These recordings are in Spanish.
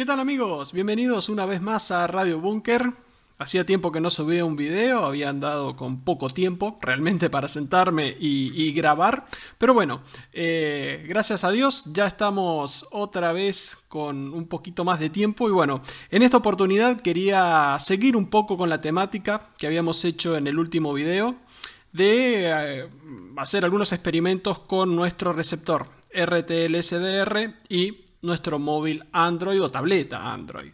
¿Qué tal amigos? Bienvenidos una vez más a Radio Bunker. Hacía tiempo que no subía un video, había andado con poco tiempo realmente para sentarme y, grabar. Pero bueno, eh, gracias a Dios ya estamos otra vez con un poquito más de tiempo. Y bueno, en esta oportunidad quería seguir un poco con la temática que habíamos hecho en el último video de eh, hacer algunos experimentos con nuestro receptor RTLSDR y nuestro móvil Android o tableta Android.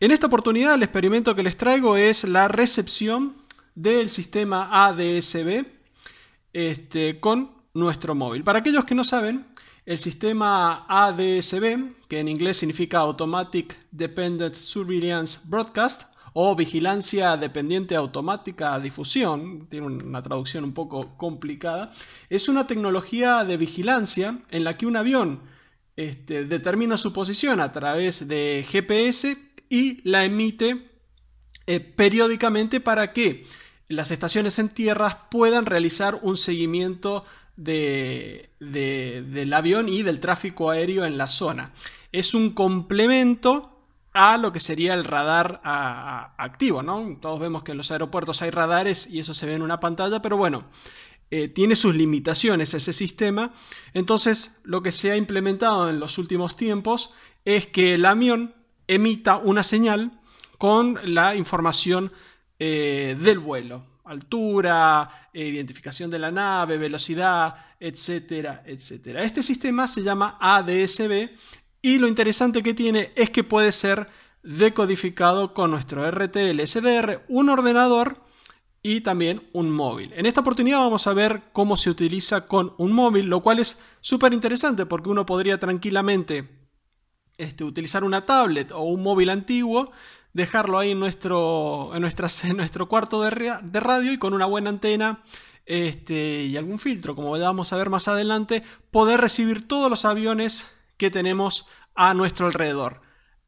En esta oportunidad el experimento que les traigo es la recepción del sistema ADSB este, con nuestro móvil. Para aquellos que no saben, el sistema ADSB, que en inglés significa Automatic Dependent Surveillance Broadcast, o vigilancia dependiente automática difusión, tiene una traducción un poco complicada, es una tecnología de vigilancia en la que un avión este, determina su posición a través de GPS y la emite eh, periódicamente para que las estaciones en tierras puedan realizar un seguimiento del avión y del tráfico aéreo en la zona. Es un complemento a lo que sería el radar activo, Todos vemos que en los aeropuertos hay radares y eso se ve en una pantalla, pero bueno, eh, tiene sus limitaciones ese sistema. Entonces, lo que se ha implementado en los últimos tiempos es que el avión emita una señal con la información eh, del vuelo, altura, eh, identificación de la nave, velocidad, etcétera, etcétera. Este sistema se llama ADSB y lo interesante que tiene es que puede ser decodificado con nuestro RTL-SDR, un ordenador y también un móvil. En esta oportunidad vamos a ver cómo se utiliza con un móvil, lo cual es súper interesante porque uno podría tranquilamente este, utilizar una tablet o un móvil antiguo, dejarlo ahí en nuestro, en, nuestras, en nuestro cuarto de, de, radio y con una buena antena este, y algún filtro, como vamos a ver más adelante, poder recibir todos los aviones que tenemos a nuestro alrededor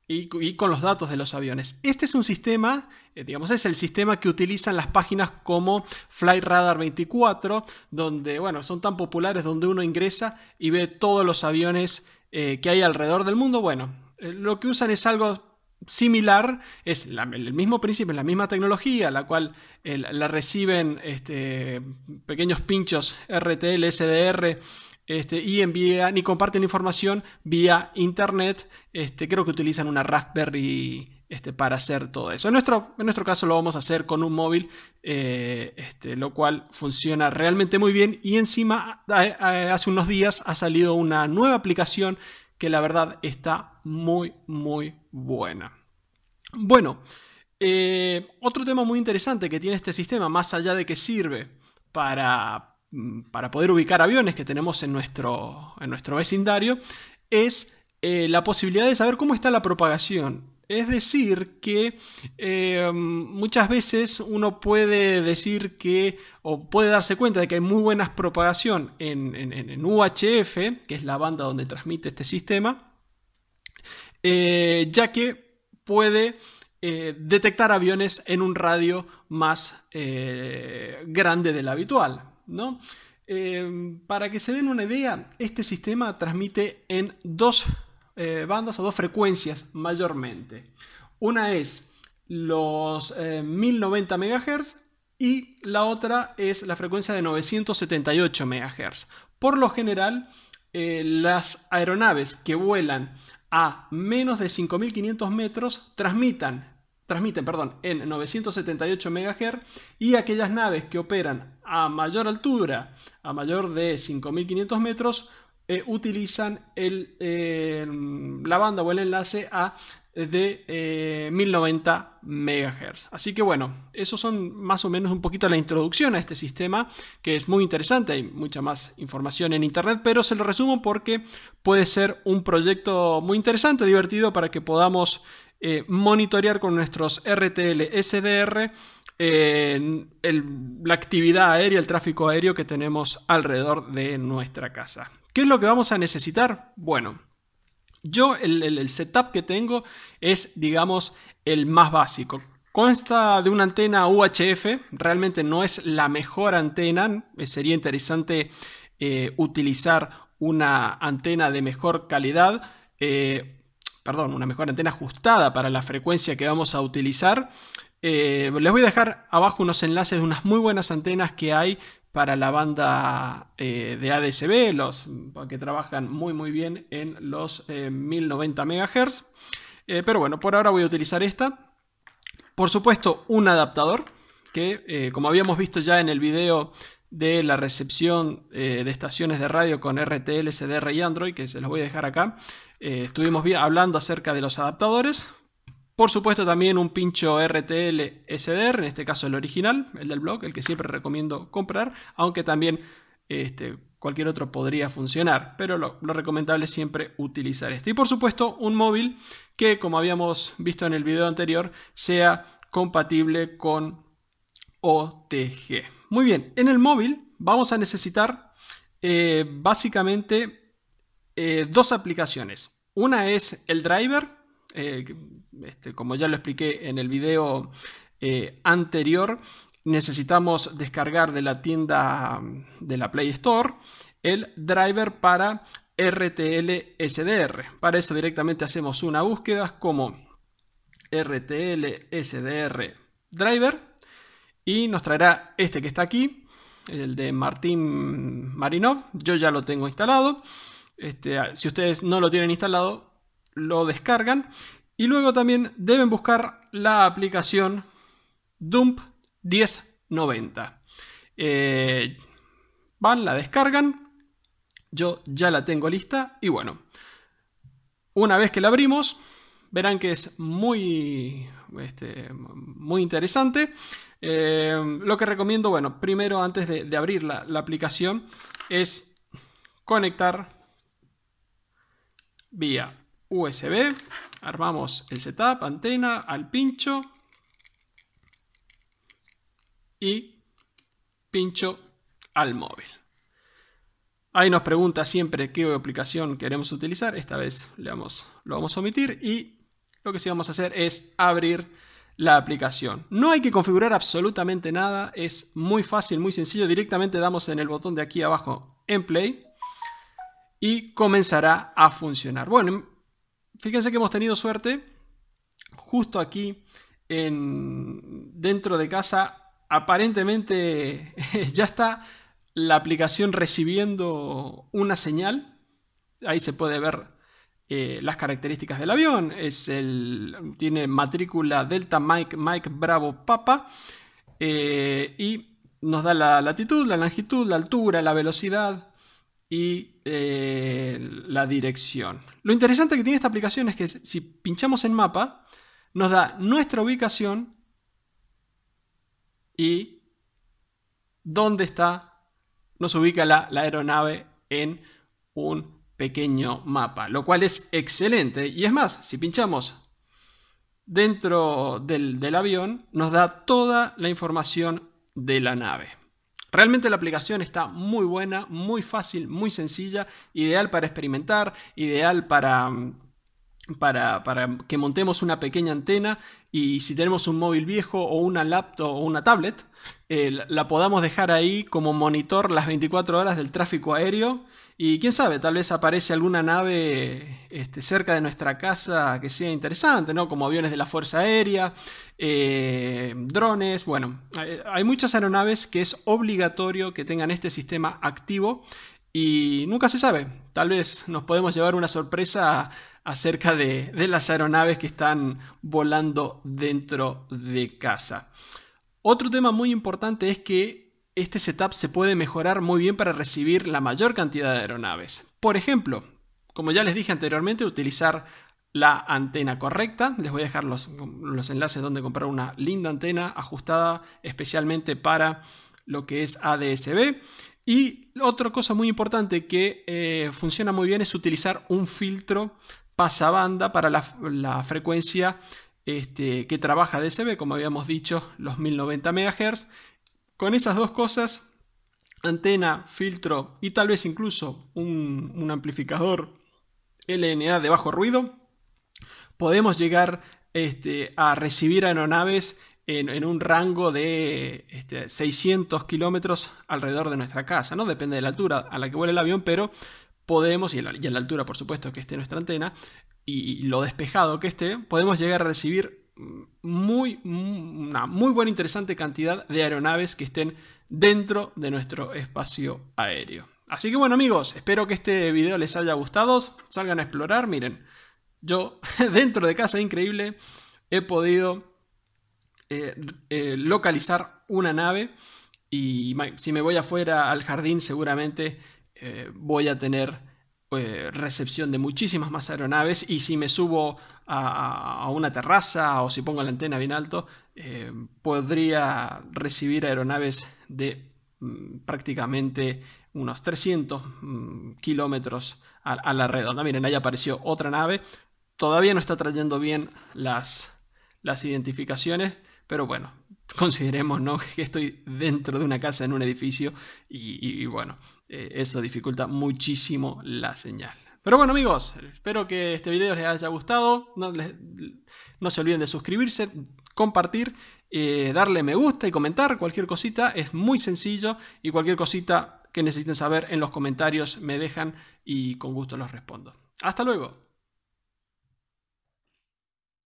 y, con los datos de los aviones. Este es un sistema, eh, digamos, es el sistema que utilizan las páginas como Flight Radar 24, donde, bueno, son tan populares, donde uno ingresa y ve todos los aviones eh, que hay alrededor del mundo. Bueno, eh, lo que usan es algo similar, es el mismo principio, la misma tecnología, la cual la reciben este, pequeños pinchos RTL, SDR este, y envían y comparten información vía internet. Este, creo que utilizan una Raspberry este, para hacer todo eso. En nuestro, en nuestro, caso lo vamos a hacer con un móvil, eh, lo cual funciona realmente muy bien. Y encima, hace unos días ha salido una nueva aplicación que la verdad está muy, muy buena. Bueno, eh, otro tema muy interesante que tiene este sistema, más allá de que sirve para, Mm, para poder ubicar aviones que tenemos en nuestro, en nuestro vecindario es eh, la posibilidad de saber cómo está la propagación. Es decir, que eh, muchas veces uno puede decir que o puede darse cuenta de que hay muy buena propagación en, en, UHF, que es la banda donde transmite este sistema, eh, ya que puede detectar aviones en un radio más grande del habitual. Em, para que se den una idea, este sistema transmite en dos eh, bandas o dos frecuencias mayormente. Una es los 1090 eh, MHz y la otra es la frecuencia de 978 MHz. Por lo general, eh, las aeronaves que vuelan a menos de 5.500 metros transmiten perdón, en 978 MHz y aquellas naves que operan a mayor altura, a mayor de 5.500 metros, eh, utilizan el, eh, la banda o el enlace a de 1090 eh, MHz. Así que bueno, eso son más o menos un poquito la introducción a este sistema, que es muy interesante, hay mucha más información en internet, pero se lo resumo porque puede ser un proyecto muy interesante, divertido, para que podamos monitorear con nuestros RTL SDR la actividad aérea, el tráfico aéreo que tenemos alrededor de nuestra casa. ¿Qué es lo que vamos a necesitar? Bueno, yo el, setup que tengo es, digamos, el más básico. Consta de una antena UHF, realmente no es la mejor antena, eh, sería interesante eh, utilizar una antena de mejor calidad, eh, perdón, una mejor antena ajustada para la frecuencia que vamos a utilizar. Eh, les voy a dejar abajo unos enlaces de unas muy buenas antenas que hay para la banda eh, de ADSB, los que trabajan muy muy bien en los 1090 eh, MHz. pero bueno, por ahora voy a utilizar esta. Por supuesto, un adaptador que, como habíamos visto ya en el video de la recepción de estaciones de radio con RTL, SDR y Android, que se los voy a dejar acá, estuvimos hablando acerca de los adaptadores. Por supuesto también un pincho RTL SDR, en este caso el original, el del blog, el que siempre recomiendo comprar, aunque también este, cualquier otro podría funcionar, pero lo, recomendable es siempre utilizar este. Y por supuesto un móvil que, como habíamos visto en el video anterior, sea compatible con OTG. Muy bien, en el móvil vamos a necesitar eh, básicamente eh, dos aplicaciones. Una es el driver eh, este, como ya lo expliqué en el video eh, anterior, necesitamos descargar de la tienda de la Play Store el driver para RTL SDR. Para eso directamente hacemos una búsqueda como RTL SDR driver y nos traerá este que está aquí, el de Martín Marinov. Yo ya lo tengo instalado. Este, si ustedes no lo tienen instalado, lo descargan y luego también deben buscar la aplicación Dump 1090. Eh, van, la descargan, yo ya la tengo lista y bueno, una vez que la abrimos, verán que es muy, este, muy interesante. Eh, lo que recomiendo, bueno, primero antes de, abrir la aplicación es conectar vía USB, armamos el setup, antena, al pincho y pincho al móvil. Ahí nos pregunta siempre qué aplicación queremos utilizar, esta vez le vamos, lo vamos a omitir y lo que sí vamos a hacer es abrir la aplicación. No hay que configurar absolutamente nada, es muy fácil, muy sencillo, directamente damos en el botón de aquí abajo en play y comenzará a funcionar. Bueno, fíjense que hemos tenido suerte justo aquí en, dentro de casa. Aparentemente ya está la aplicación recibiendo una señal. Ahí se puede ver eh, las características del avión. Es el, tiene matrícula Delta Mike, Mike Bravo Papa. Eh, y nos da la latitud, la longitud, la altura, la velocidad, y eh, la dirección. Lo interesante que tiene esta aplicación es que si pinchamos en mapa, nos da nuestra ubicación y dónde está, nos ubica la, aeronave en un pequeño mapa, lo cual es excelente. Y es más, si pinchamos dentro del avión, nos da toda la información de la nave. Realmente la aplicación está muy buena, muy fácil, muy sencilla, ideal para experimentar, ideal para, para, que montemos una pequeña antena y si tenemos un móvil viejo o una laptop o una tablet, eh, la podamos dejar ahí como monitor las 24 horas del tráfico aéreo y quién sabe, tal vez aparece alguna nave este, cerca de nuestra casa que sea interesante, ¿no? Como aviones de la Fuerza Aérea, eh, drones, bueno, hay muchas aeronaves que es obligatorio que tengan este sistema activo y nunca se sabe, tal vez nos podemos llevar una sorpresa acerca de las aeronaves que están volando dentro de casa. Otro tema muy importante es que este setup se puede mejorar muy bien para recibir la mayor cantidad de aeronaves. Por ejemplo, como ya les dije anteriormente, utilizar la antena correcta. Les voy a dejar los, enlaces donde comprar una linda antena ajustada especialmente para lo que es ADSB. Y otra cosa muy importante que eh, funciona muy bien es utilizar un filtro pasabanda para la, frecuencia este, que trabaja DSB, como habíamos dicho, los 1090 MHz con esas dos cosas, antena, filtro y tal vez incluso un, amplificador LNA de bajo ruido, podemos llegar este, a recibir aeronaves en, un rango de 600 este, kilómetros alrededor de nuestra casa, ¿no? Depende de la altura a la que vuele el avión, pero podemos, y a la, altura por supuesto que esté nuestra antena, y, y lo despejado que esté, podemos llegar a recibir muy, una muy buena, interesante cantidad de aeronaves que estén dentro de nuestro espacio aéreo. Así que bueno amigos, espero que este video les haya gustado, salgan a explorar, miren, yo dentro de Casa Increíble he podido eh, eh, localizar una nave y si me voy afuera al jardín seguramente eh, voy a tener recepción de muchísimas más aeronaves y si me subo a, una terraza o si pongo la antena bien alto, eh, podría recibir aeronaves de mm, prácticamente unos 300 mm, kilómetros a, la redonda. Miren, ahí apareció otra nave. Todavía no está trayendo bien las, identificaciones, pero bueno, consideremos ¿no? que estoy dentro de una casa, en un edificio, y, bueno, eh, eso dificulta muchísimo la señal. Pero bueno amigos, espero que este video les haya gustado. No, se olviden de suscribirse, compartir, eh, darle me gusta y comentar cualquier cosita. Es muy sencillo y cualquier cosita que necesiten saber en los comentarios me dejan y con gusto los respondo. Hasta luego.